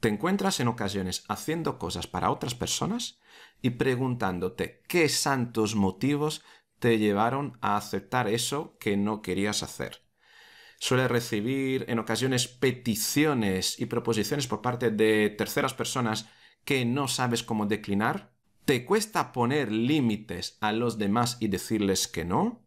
Te encuentras en ocasiones haciendo cosas para otras personas y preguntándote qué santos motivos te llevaron a aceptar eso que no querías hacer. Suele recibir en ocasiones peticiones y proposiciones por parte de terceras personas que no sabes cómo declinar. ¿Te cuesta poner límites a los demás y decirles que no?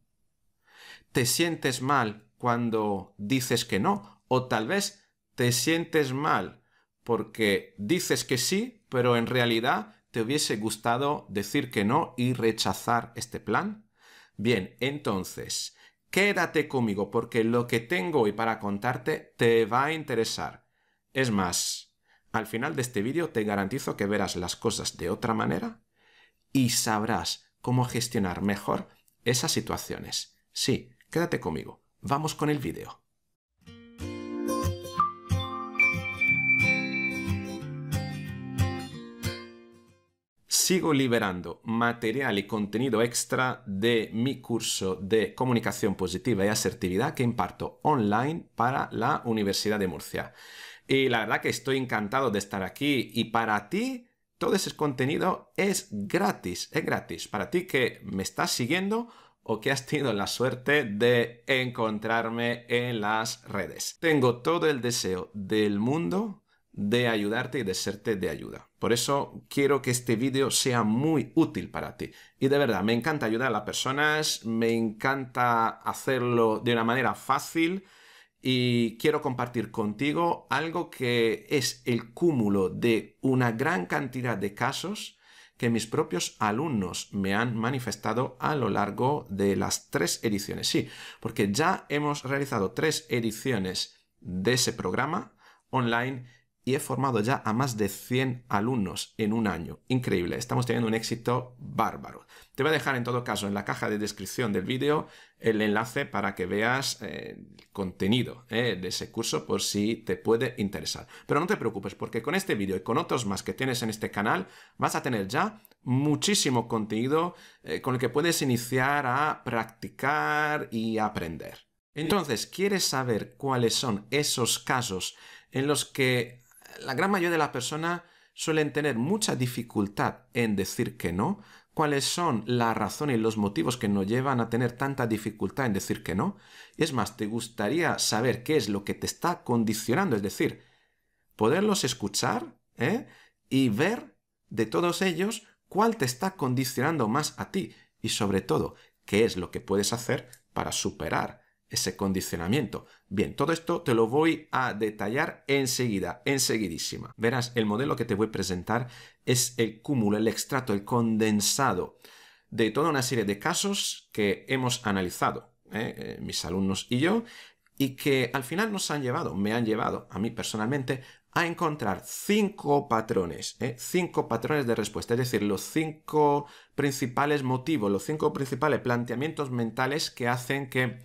¿Te sientes mal cuando dices que no? O tal vez te sientes mal porque dices que sí, pero en realidad te hubiese gustado decir que no y rechazar este plan? Bien, entonces, quédate conmigo porque lo que tengo hoy para contarte te va a interesar. Es más, al final de este vídeo te garantizo que verás las cosas de otra manera y sabrás cómo gestionar mejor esas situaciones. Sí, quédate conmigo. Vamos con el vídeo. sigo liberando material y contenido extra de mi curso de comunicación positiva y asertividad que imparto online para la Universidad de Murcia. Y la verdad que estoy encantado de estar aquí y para ti todo ese contenido es gratis, es gratis. Para ti que me estás siguiendo o que has tenido la suerte de encontrarme en las redes. Tengo todo el deseo del mundo de ayudarte y de serte de ayuda. Por eso quiero que este vídeo sea muy útil para ti. Y de verdad, me encanta ayudar a las personas, me encanta hacerlo de una manera fácil y quiero compartir contigo algo que es el cúmulo de una gran cantidad de casos que mis propios alumnos me han manifestado a lo largo de las tres ediciones. Sí, porque ya hemos realizado tres ediciones de ese programa online y he formado ya a más de 100 alumnos en un año. Increíble, estamos teniendo un éxito bárbaro. Te voy a dejar en todo caso en la caja de descripción del vídeo el enlace para que veas eh, el contenido eh, de ese curso por si te puede interesar. Pero no te preocupes porque con este vídeo y con otros más que tienes en este canal vas a tener ya muchísimo contenido eh, con el que puedes iniciar a practicar y aprender. Entonces, ¿quieres saber cuáles son esos casos en los que la gran mayoría de las personas suelen tener mucha dificultad en decir que no, cuáles son las razones y los motivos que nos llevan a tener tanta dificultad en decir que no. Es más, te gustaría saber qué es lo que te está condicionando, es decir, poderlos escuchar ¿eh? y ver de todos ellos cuál te está condicionando más a ti y sobre todo qué es lo que puedes hacer para superar ese condicionamiento, Bien, todo esto te lo voy a detallar enseguida, enseguidísima. Verás, el modelo que te voy a presentar es el cúmulo, el extracto, el condensado de toda una serie de casos que hemos analizado, ¿eh? Eh, mis alumnos y yo, y que al final nos han llevado, me han llevado a mí personalmente, a encontrar cinco patrones, ¿eh? cinco patrones de respuesta, es decir, los cinco principales motivos, los cinco principales planteamientos mentales que hacen que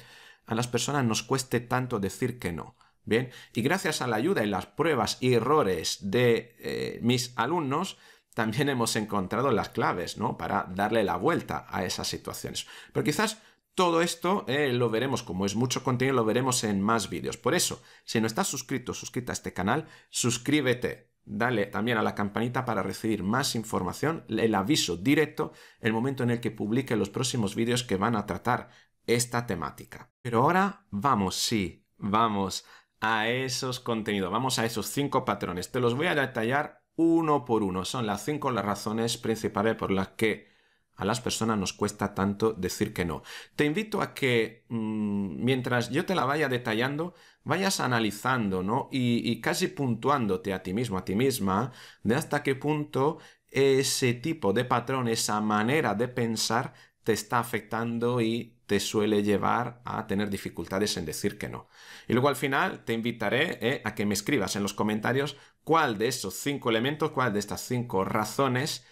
a las personas nos cueste tanto decir que no. Bien, y gracias a la ayuda y las pruebas y errores de eh, mis alumnos, también hemos encontrado las claves, ¿no? Para darle la vuelta a esas situaciones. Pero quizás todo esto eh, lo veremos, como es mucho contenido, lo veremos en más vídeos. Por eso, si no estás suscrito, suscrita a este canal, suscríbete, dale también a la campanita para recibir más información, el aviso directo, el momento en el que publique los próximos vídeos que van a tratar esta temática. Pero ahora vamos, sí, vamos a esos contenidos, vamos a esos cinco patrones. Te los voy a detallar uno por uno. Son las cinco las razones principales por las que a las personas nos cuesta tanto decir que no. Te invito a que mm, mientras yo te la vaya detallando, vayas analizando, ¿no? Y, y, casi puntuándote a ti mismo, a ti misma, de hasta qué punto ese tipo de patrón, esa manera de pensar, te está afectando y te suele llevar a tener dificultades en decir que no. Y luego al final te invitaré eh, a que me escribas en los comentarios cuál de esos cinco elementos, cuál de estas cinco razones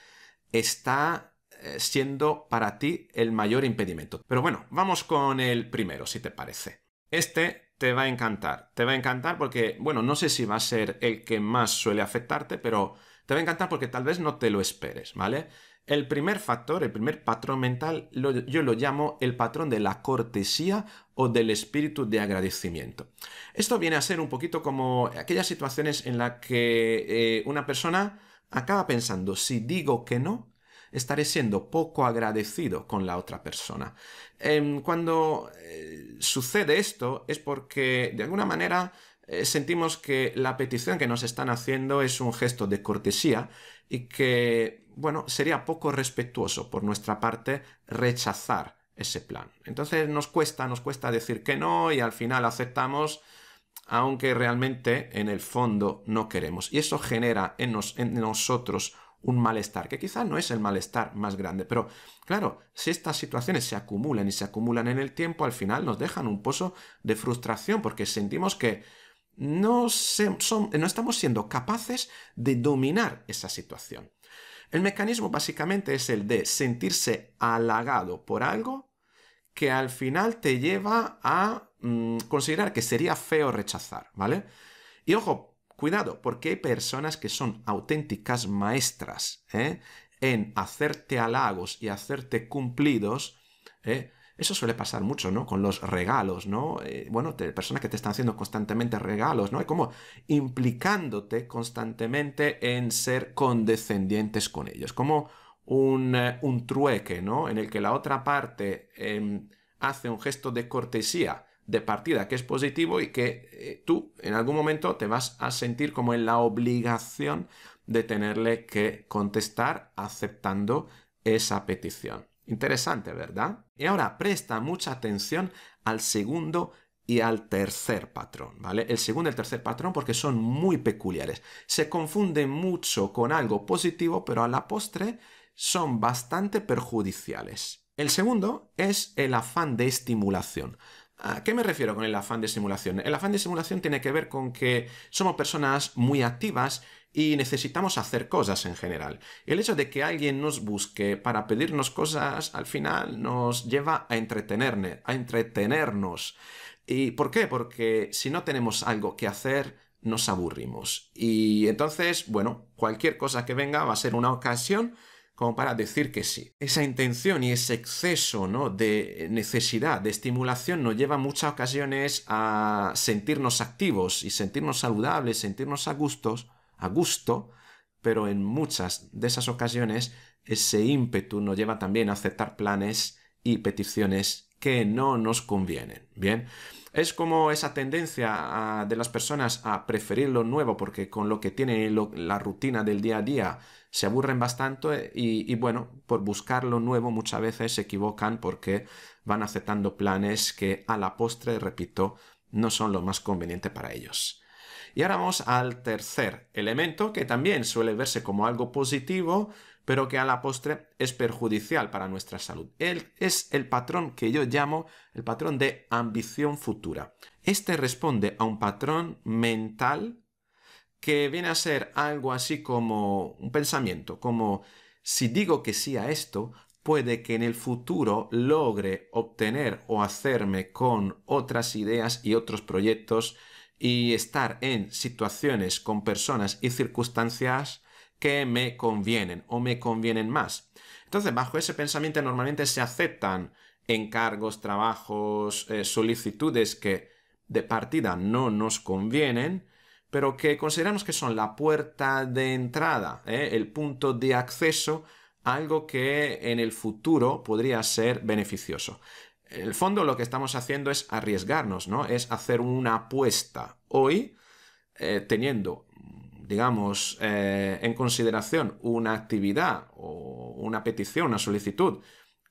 está eh, siendo para ti el mayor impedimento. Pero bueno, vamos con el primero, si te parece. Este te va a encantar, te va a encantar porque, bueno, no sé si va a ser el que más suele afectarte, pero te va a encantar porque tal vez no te lo esperes, ¿vale? El primer factor, el primer patrón mental, yo lo llamo el patrón de la cortesía o del espíritu de agradecimiento. Esto viene a ser un poquito como aquellas situaciones en las que eh, una persona acaba pensando, si digo que no, estaré siendo poco agradecido con la otra persona. Em, cuando eh, sucede esto es porque de alguna manera eh, sentimos que la petición que nos están haciendo es un gesto de cortesía y que bueno, sería poco respetuoso por nuestra parte rechazar ese plan. Entonces nos cuesta, nos cuesta decir que no y al final aceptamos aunque realmente en el fondo no queremos. Y eso genera en, nosotros un malestar, que quizás no es el malestar más grande, pero claro, si estas situaciones se acumulan y se acumulan en el tiempo, al final nos dejan un pozo de frustración porque sentimos que no estamos siendo capaces de dominar esa situación. El mecanismo básicamente es el de sentirse halagado por algo que al final te lleva a mm, considerar que sería feo rechazar, ¿vale? Y ojo, cuidado, porque hay personas que son auténticas maestras ¿eh? en hacerte halagos y hacerte cumplidos ¿eh? Eso suele pasar mucho, ¿no? Con los regalos, ¿no? Eh, bueno, personas que te están haciendo constantemente regalos, ¿no? Es como implicándote constantemente en ser condescendientes con ellos, como un, eh, trueque, ¿no? En el que la otra parte em, hace un gesto de cortesía de partida que es positivo y que eh, tú en algún momento te vas a sentir como en la obligación de tenerle que contestar aceptando esa petición. Interesante, ¿verdad? Y ahora presta mucha atención al segundo y al tercer patrón, ¿vale? El segundo y el tercer patrón porque son muy peculiares. Se confunden mucho con algo positivo, pero a la postre son bastante perjudiciales. El segundo es el afán de estimulación. ¿A qué me refiero con el afán de estimulación? El afán de estimulación tiene que ver con que somos personas muy activas y necesitamos hacer cosas en general. El hecho de que alguien nos busque para pedirnos cosas al final nos lleva a, entretenernos, a entretenernos. ¿Y por qué? Porque si no tenemos algo que hacer, nos aburrimos. Y entonces, bueno, cualquier cosa que venga va a ser una ocasión como para decir que sí. Esa intención y ese exceso de necesidad, de estimulación, nos lleva muchas ocasiones a sentirnos activos y sentirnos saludables, sentirnos a gustos, a gusto, pero en muchas de esas ocasiones ese ímpetu nos lleva también a aceptar planes y peticiones que no nos convienen. Bien, es como esa tendencia de las personas a preferir lo nuevo porque con lo que tienen la rutina del día a día se aburren bastante y bueno, por buscar lo nuevo muchas veces se equivocan porque van aceptando planes que a la postre, repito, no son lo más conveniente para ellos. Y ahora vamos al tercer elemento, que también suele verse como algo positivo, pero que a la postre es perjudicial para nuestra salud. Él es el patrón que yo llamo el patrón de ambición futura. Este responde a un patrón mental que viene a ser algo así como un pensamiento, como si digo que sí a esto, puede que en el futuro logre obtener o hacerme con otras ideas y otros proyectos y estar en situaciones con personas y circunstancias que me convienen o me convienen más. Entonces, bajo ese pensamiento normalmente se aceptan encargos, trabajos, eh, solicitudes que de partida no nos convienen, pero que consideramos que son la puerta de entrada, ¿eh? el punto de acceso algo que en el futuro podría ser beneficioso el fondo lo que estamos haciendo es arriesgarnos, ¿no? Es hacer una apuesta hoy eh, teniendo, digamos, eh, en consideración una actividad o una petición, una solicitud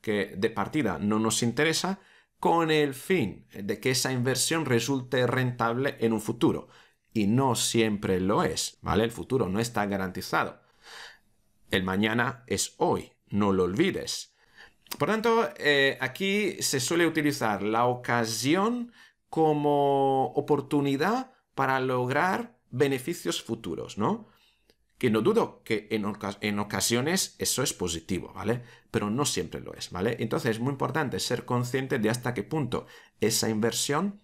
que de partida no nos interesa, con el fin de que esa inversión resulte rentable en un futuro. Y no siempre lo es, ¿vale? El futuro no está garantizado. El mañana es hoy, no lo olvides. Por tanto, eh, aquí se suele utilizar la ocasión como oportunidad para lograr beneficios futuros, ¿no? Que no dudo que en, en, ocasiones eso es positivo, ¿vale? Pero no siempre lo es, ¿vale? Entonces es muy importante ser consciente de hasta qué punto esa inversión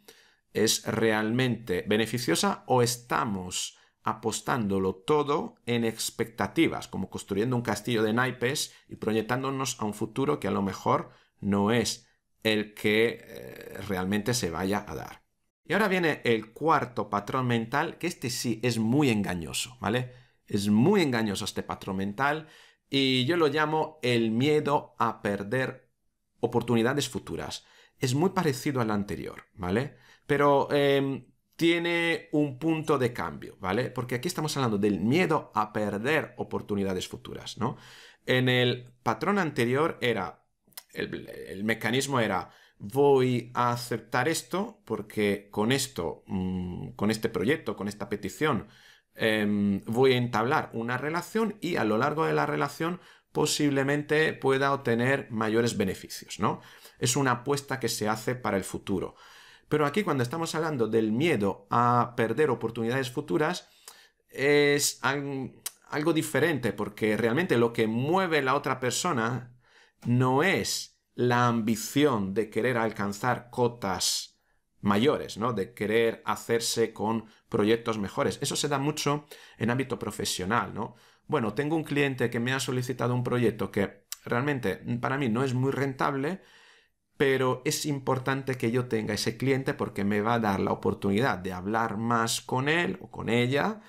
es realmente beneficiosa o estamos apostándolo todo en expectativas, como construyendo un castillo de naipes y proyectándonos a un futuro que a lo mejor no es el que eh, realmente se vaya a dar. Y ahora viene el cuarto patrón mental, que este sí es muy engañoso, ¿vale? Es muy engañoso este patrón mental y yo lo llamo el miedo a perder oportunidades futuras. Es muy parecido al anterior, ¿vale? Pero em, tiene un punto de cambio, ¿vale? Porque aquí estamos hablando del miedo a perder oportunidades futuras, ¿no? En el patrón anterior era, el, mecanismo era, voy a aceptar esto porque con esto, mm, con este proyecto, con esta petición, em, voy a entablar una relación y a lo largo de la relación posiblemente pueda obtener mayores beneficios, ¿no? Es una apuesta que se hace para el futuro. Pero aquí cuando estamos hablando del miedo a perder oportunidades futuras, es algo diferente porque realmente lo que mueve a la otra persona no es la ambición de querer alcanzar cotas mayores, ¿no? De querer hacerse con proyectos mejores. Eso se da mucho en ámbito profesional, Bueno, tengo un cliente que me ha solicitado un proyecto que realmente para mí no es muy rentable, pero es importante que yo tenga ese cliente porque me va a dar la oportunidad de hablar más con él o con ella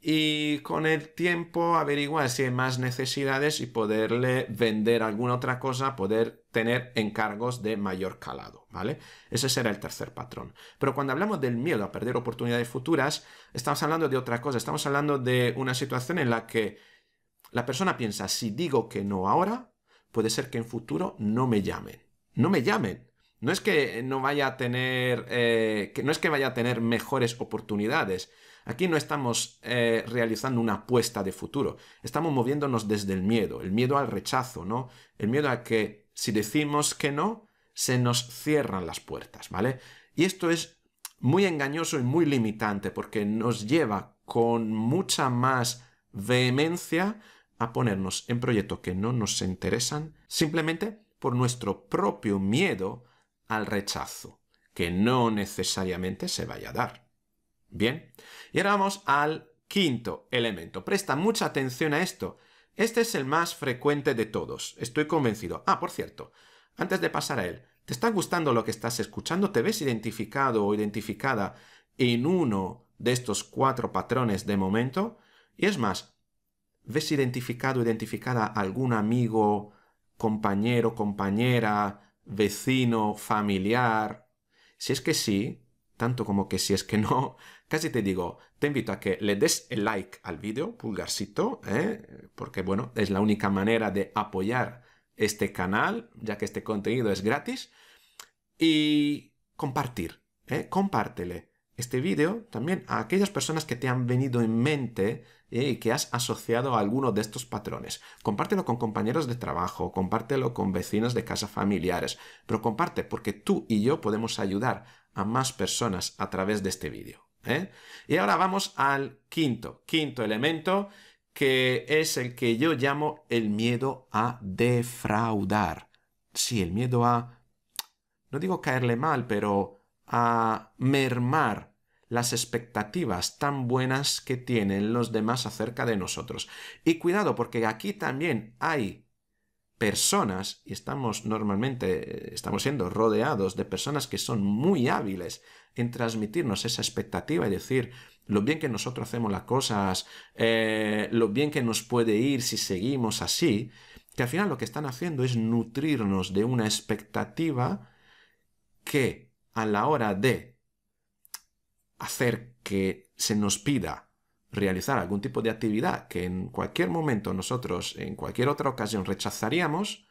y con el tiempo averiguar si hay más necesidades y poderle vender alguna otra cosa, poder tener encargos de mayor calado, ¿vale? Ese será el tercer patrón. Pero cuando hablamos del miedo a perder oportunidades futuras, estamos hablando de otra cosa, estamos hablando de una situación en la que la persona piensa, si digo que no ahora, puede ser que en futuro no me llamen no me llamen. No es que no vaya a tener, eh, no es que vaya a tener mejores oportunidades. Aquí no estamos eh, realizando una apuesta de futuro. Estamos moviéndonos desde el miedo, el miedo al rechazo, ¿no? El miedo a que si decimos que no, se nos cierran las puertas, ¿vale? Y esto es muy engañoso y muy limitante porque nos lleva con mucha más vehemencia a ponernos en proyectos que no nos interesan simplemente por nuestro propio miedo al rechazo, que no necesariamente se vaya a dar. Bien, y ahora vamos al quinto elemento. Presta mucha atención a esto. Este es el más frecuente de todos, estoy convencido. Ah, por cierto, antes de pasar a él, ¿te está gustando lo que estás escuchando? ¿Te ves identificado o identificada en uno de estos cuatro patrones de momento? Y es más, ¿ves identificado o identificada algún amigo, compañero, compañera, vecino, familiar. Si es que sí, tanto como que si es que no, casi te digo, te invito a que le des el like al vídeo, pulgarcito, ¿eh? porque bueno, es la única manera de apoyar este canal, ya que este contenido es gratis, y compartir, ¿eh? compártele este vídeo también a aquellas personas que te han venido en mente eh, y que has asociado a alguno de estos patrones. Compártelo con compañeros de trabajo, compártelo con vecinos de casa familiares, pero comparte porque tú y yo podemos ayudar a más personas a través de este vídeo. ¿eh? Y ahora vamos al quinto, quinto elemento que es el que yo llamo el miedo a defraudar. Sí, el miedo a, no digo caerle mal, pero a mermar las expectativas tan buenas que tienen los demás acerca de nosotros. Y cuidado, porque aquí también hay personas, y estamos normalmente, eh, estamos siendo rodeados de personas que son muy hábiles en transmitirnos esa expectativa y decir lo bien que nosotros hacemos las cosas, eh, lo bien que nos puede ir si seguimos así, que al final lo que están haciendo es nutrirnos de una expectativa que a la hora de hacer que se nos pida realizar algún tipo de actividad que en cualquier momento nosotros, en cualquier otra ocasión, rechazaríamos,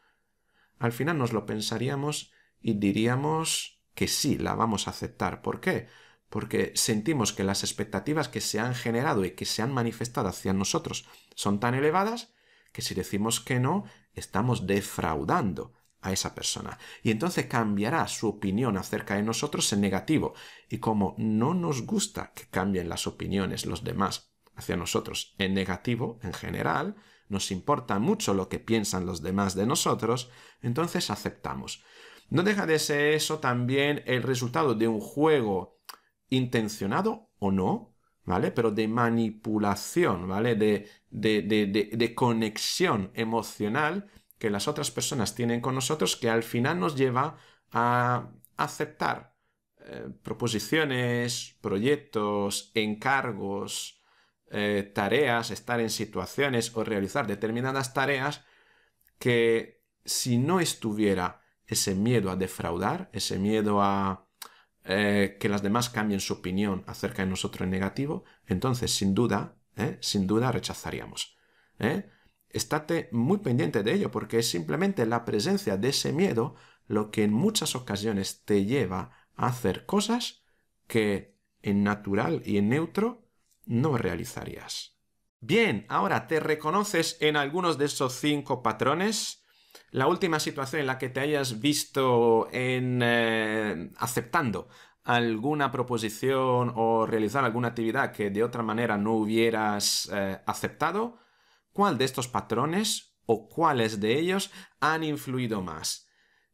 al final nos lo pensaríamos y diríamos que sí, la vamos a aceptar. ¿Por qué? Porque sentimos que las expectativas que se han generado y que se han manifestado hacia nosotros son tan elevadas que si decimos que no, estamos defraudando a esa persona. Y entonces cambiará su opinión acerca de nosotros en negativo. Y como no nos gusta que cambien las opiniones los demás hacia nosotros en negativo, en general, nos importa mucho lo que piensan los demás de nosotros, entonces aceptamos. No deja de ser eso también el resultado de un juego intencionado o no, ¿vale? Pero de manipulación, ¿vale? De, de conexión emocional que las otras personas tienen con nosotros que al final nos lleva a aceptar eh, proposiciones, proyectos, encargos, eh, tareas, estar en situaciones o realizar determinadas tareas que si no estuviera ese miedo a defraudar, ese miedo a eh, que las demás cambien su opinión acerca de nosotros en negativo, entonces sin duda, sin duda rechazaríamos estate muy pendiente de ello, porque es simplemente la presencia de ese miedo lo que en muchas ocasiones te lleva a hacer cosas que en natural y en neutro no realizarías. Bien, ahora te reconoces en algunos de esos cinco patrones. La última situación en la que te hayas visto en eh, aceptando alguna proposición o realizar alguna actividad que de otra manera no hubieras eh, aceptado, cuál de estos patrones o cuáles de ellos han influido más.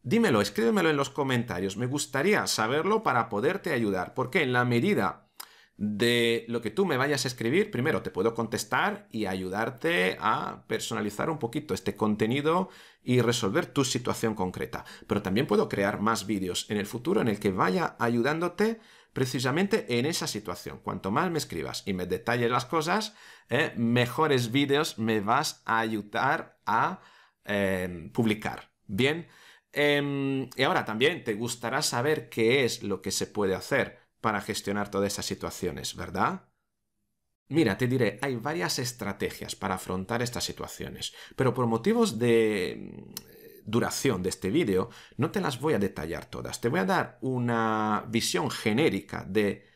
Dímelo, escríbemelo en los comentarios. Me gustaría saberlo para poderte ayudar, porque en la medida de lo que tú me vayas a escribir, primero te puedo contestar y ayudarte a personalizar un poquito este contenido y resolver tu situación concreta. Pero también puedo crear más vídeos en el futuro en el que vaya ayudándote precisamente en esa situación. Cuanto más me escribas y me detalles las cosas, eh, mejores vídeos me vas a ayudar a em, publicar. Bien. Em, y ahora también te gustará saber qué es lo que se puede hacer para gestionar todas esas situaciones, ¿verdad? Mira, te diré, hay varias estrategias para afrontar estas situaciones, pero por motivos de duración de este vídeo, no te las voy a detallar todas. Te voy a dar una visión genérica de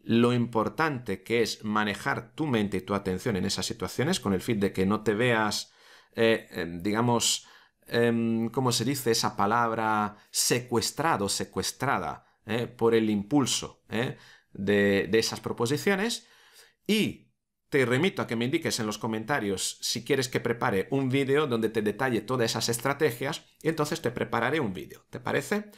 lo importante que es manejar tu mente y tu atención en esas situaciones con el fin de que no te veas, eh, em, digamos, como em, ¿cómo se dice esa palabra? Secuestrado, secuestrada eh, por el impulso eh, de, de esas proposiciones. Y te remito a que me indiques en los comentarios si quieres que prepare un vídeo donde te detalle todas esas estrategias y entonces te prepararé un vídeo. ¿Te parece?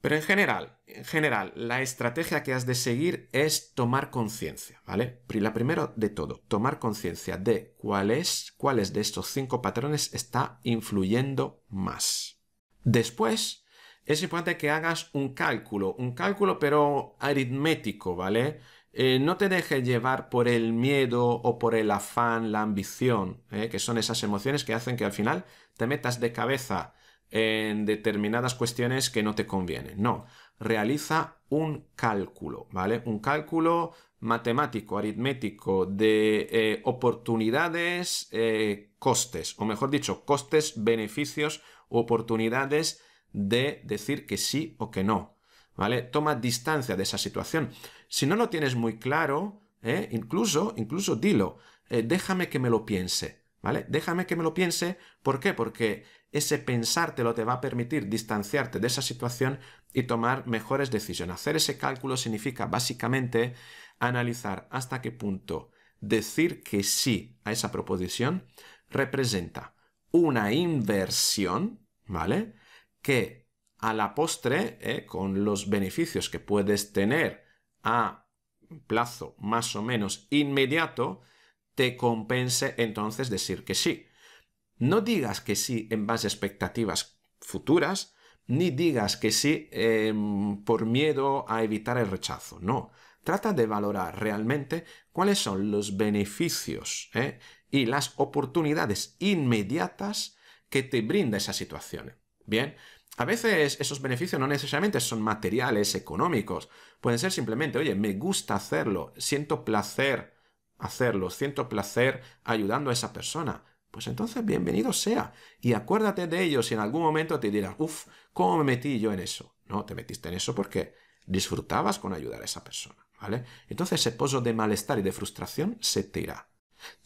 Pero en general, en general, la estrategia que has de seguir es tomar conciencia, ¿vale? La primero de todo, tomar conciencia de cuáles cuáles de estos cinco patrones está influyendo más. Después, es importante que hagas un cálculo, un cálculo pero aritmético, ¿vale? Eh, no te dejes llevar por el miedo o por el afán, la ambición, eh, que son esas emociones que hacen que al final te metas de cabeza en determinadas cuestiones que no te convienen. No, realiza un cálculo, ¿vale? Un cálculo matemático, aritmético, de eh, oportunidades, costes, o mejor dicho, costes, beneficios, oportunidades de decir que sí o que no. ¿vale? Toma distancia de esa situación. Si no lo tienes muy claro, ¿eh? incluso, incluso dilo, eh, déjame que me lo piense, ¿vale? Déjame que me lo piense, ¿por qué? Porque ese pensártelo te va a permitir distanciarte de esa situación y tomar mejores decisiones. Hacer ese cálculo significa básicamente analizar hasta qué punto decir que sí a esa proposición representa una inversión, ¿vale? Que a la postre, ¿eh? con los beneficios que puedes tener a plazo más o menos inmediato, te compense entonces decir que sí. No digas que sí en base a expectativas futuras, ni digas que sí em, por miedo a evitar el rechazo, no. Trata de valorar realmente cuáles son los beneficios ¿eh? y las oportunidades inmediatas que te brinda esa situación. Bien, a veces esos beneficios no necesariamente son materiales, económicos. Pueden ser simplemente, oye, me gusta hacerlo, siento placer hacerlo, siento placer ayudando a esa persona. Pues entonces bienvenido sea. Y acuérdate de ello si en algún momento te dirás, uff, ¿cómo me metí yo en eso? No, te metiste en eso porque disfrutabas con ayudar a esa persona, ¿vale? Entonces ese pozo de malestar y de frustración se te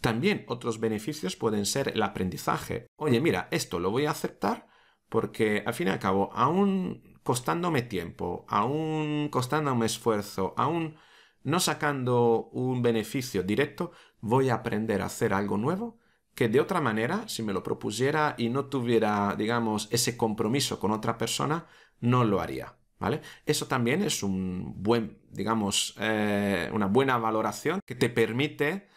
También otros beneficios pueden ser el aprendizaje. Oye, mira, esto lo voy a aceptar porque al fin y al cabo, aún costándome tiempo, aún costándome esfuerzo, aún no sacando un beneficio directo, voy a aprender a hacer algo nuevo que de otra manera, si me lo propusiera y no tuviera, digamos, ese compromiso con otra persona, no lo haría. ¿Vale? Eso también es un buen, digamos, eh, una buena valoración que te permite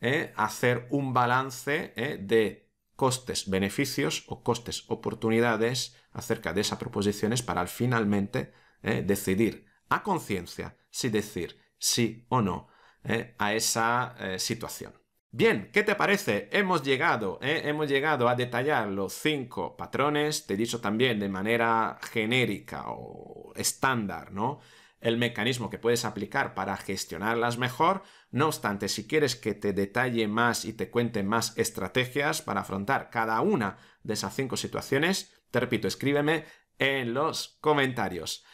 eh, hacer un balance eh, de costes-beneficios o costes-oportunidades acerca de esas proposiciones para finalmente eh, decidir a conciencia si decir sí o no eh, a esa eh, situación. Bien, ¿qué te parece? Hemos llegado, hemos llegado a detallar los cinco patrones, te he dicho también de manera genérica o estándar, ¿no? el mecanismo que puedes aplicar para gestionarlas mejor. No obstante, si quieres que te detalle más y te cuente más estrategias para afrontar cada una de esas cinco situaciones, te repito, escríbeme en los comentarios.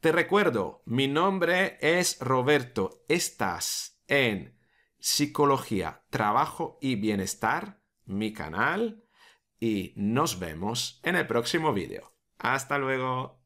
Te recuerdo, mi nombre es Roberto. Estás en Psicología, Trabajo y Bienestar, mi canal, y nos vemos en el próximo vídeo. Hasta luego.